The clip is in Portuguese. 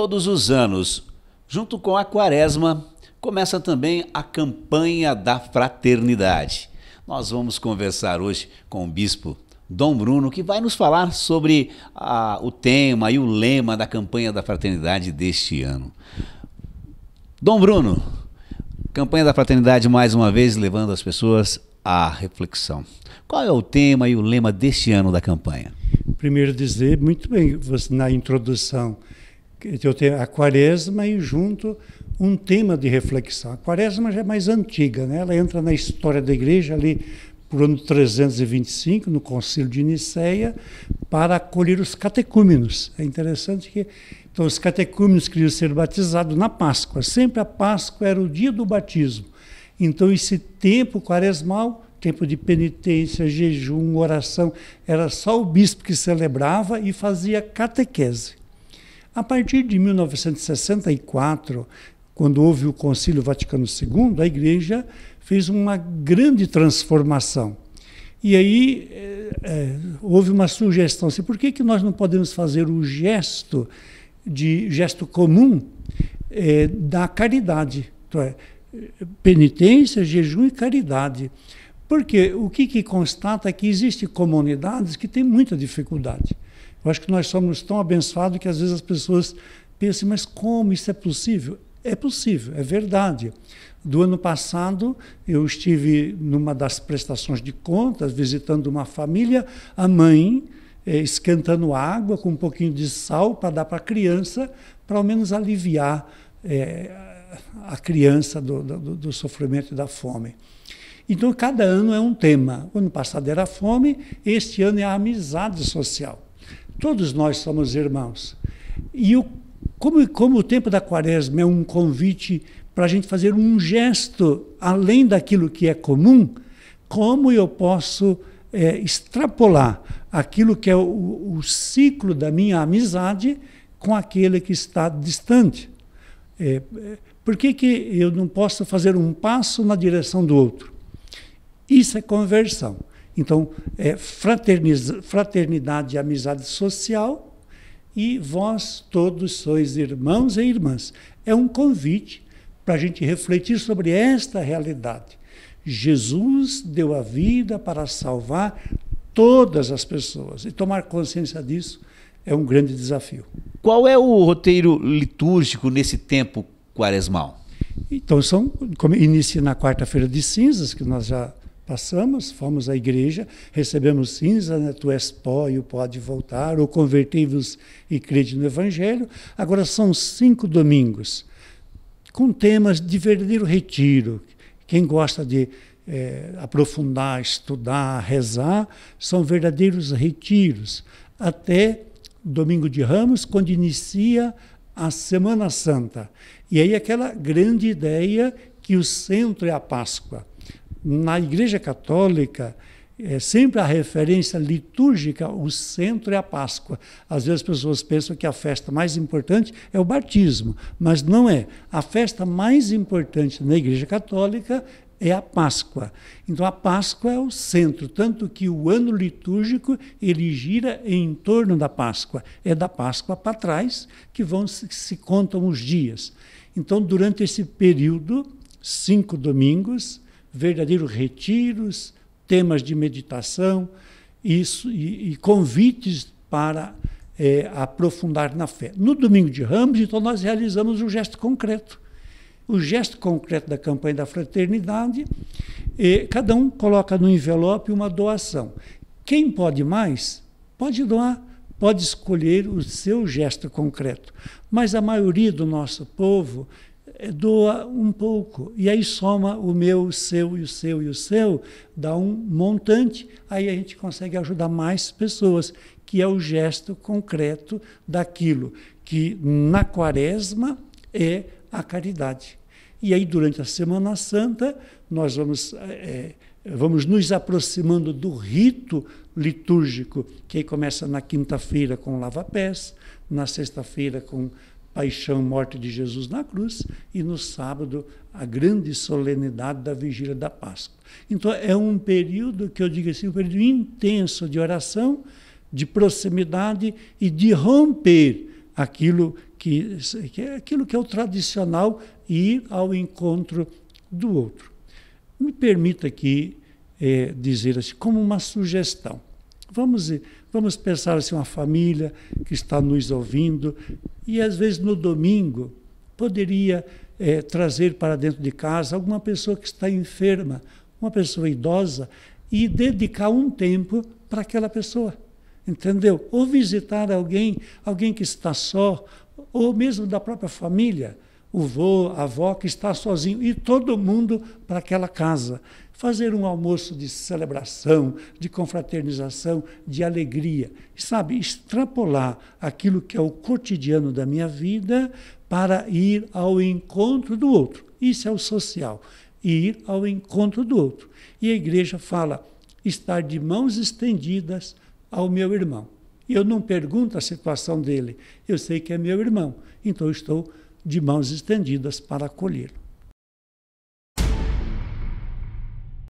Todos os anos, junto com a Quaresma, começa também a campanha da fraternidade. Nós vamos conversar hoje com o bispo Dom Bruno, que vai nos falar sobre a, ah, o tema e o lema da campanha da fraternidade deste ano. Dom Bruno, campanha da fraternidade mais uma vez levando as pessoas à reflexão. Qual é o tema e o lema deste ano da campanha? Primeiro dizer, muito bem, você, na introdução, eu tenho a quaresma e junto um tema de reflexão. A quaresma já é mais antiga, né? ela entra na história da igreja ali por ano 325, no concílio de Nicéia, para acolher os catecúmenos. É interessante que então, os catecúmenos queriam ser batizados na Páscoa. Sempre a Páscoa era o dia do batismo. Então, esse tempo quaresmal, tempo de penitência, jejum, oração, era só o bispo que celebrava e fazia catequese. A partir de 1964, quando houve o Concílio Vaticano II, a igreja fez uma grande transformação. E aí é, é, houve uma sugestão assim, por que, que nós não podemos fazer o gesto de gesto comum é, da caridade? Então, é, penitência, jejum e caridade. Porque o que, que constata é que existem comunidades que têm muita dificuldade. Eu acho que nós somos tão abençoados que às vezes as pessoas pensam, mas como isso é possível? É possível, é verdade. Do ano passado, eu estive numa das prestações de contas, visitando uma família, a mãe eh, esquentando água com um pouquinho de sal para dar para a criança, para ao menos aliviar eh, a criança do, do, do sofrimento e da fome. Então, cada ano é um tema. O ano passado era a fome, este ano é a amizade social. Todos nós somos irmãos. E o, como, como o tempo da quaresma é um convite para a gente fazer um gesto além daquilo que é comum, como eu posso é, extrapolar aquilo que é o, o, ciclo da minha amizade com aquele que está distante? É, é por que, que eu não posso fazer um passo na direção do outro? Isso é conversão. Então, é fraternidade e amizade social, e vós todos sois irmãos e irmãs. É um convite para a gente refletir sobre esta realidade. Jesus deu a vida para salvar todas as pessoas, e tomar consciência disso é um grande desafio. Qual é o roteiro litúrgico nesse tempo quaresmal? Então, são, como inicia na quarta-feira de cinzas, que nós já Passamos, fomos à igreja, recebemos cinza, né? tu és pó e o pó de voltar, ou convertei-vos e crede no Evangelho. Agora são cinco domingos, com temas de verdadeiro retiro. Quem gosta de é, aprofundar, estudar, rezar, são verdadeiros retiros. Até domingo de Ramos, quando inicia a Semana Santa. E aí aquela grande ideia que o centro é a Páscoa na Igreja Católica, é sempre a referência litúrgica, o centro é a Páscoa. Às vezes as pessoas pensam que a festa mais importante é o batismo, mas não é. A festa mais importante na Igreja Católica é a Páscoa. Então a Páscoa é o centro, tanto que o ano litúrgico ele gira em torno da Páscoa. É da Páscoa para trás que vão se, se contam os dias. Então durante esse período, cinco domingos, verdadeiros retiros, temas de meditação isso, e, e convites para é, aprofundar na fé. No domingo de Ramos, então, nós realizamos um gesto concreto. O gesto concreto da campanha da fraternidade, e é, cada um coloca no envelope uma doação. Quem pode mais, pode doar, pode escolher o seu gesto concreto. Mas a maioria do nosso povo doa um pouco. E aí soma o meu, o seu e o seu e o seu, dá um montante, aí a gente consegue ajudar mais pessoas, que é o gesto concreto daquilo que na quaresma é a caridade. E aí, durante a Semana Santa, nós vamos. É, vamos nos aproximando do rito litúrgico, que aí começa na quinta-feira com lava-pés, na sexta-feira com paixão morte de Jesus na cruz, e no sábado, a grande solenidade da vigília da Páscoa. Então, é um período que eu digo assim, um período intenso de oração, de proximidade e de romper aquilo que, que é aquilo que é o tradicional e ir ao encontro do outro. Me permita aqui é, dizer assim, como uma sugestão. Vamos, vamos pensar assim, uma família que está nos ouvindo, e às vezes no domingo poderia é, trazer para dentro de casa alguma pessoa que está enferma, uma pessoa idosa, e dedicar um tempo para aquela pessoa. Entendeu? Ou visitar alguém, alguém que está só, ou mesmo da própria família, o vô, a avó que está sozinho, e todo mundo para aquela casa fazer um almoço de celebração, de confraternização, de alegria. Sabe, extrapolar aquilo que é o cotidiano da minha vida para ir ao encontro do outro. Isso é o social, ir ao encontro do outro. E a igreja fala estar de mãos estendidas ao meu irmão. Eu não pergunto a situação dele, eu sei que é meu irmão, então estou de mãos estendidas para acolhê-lo.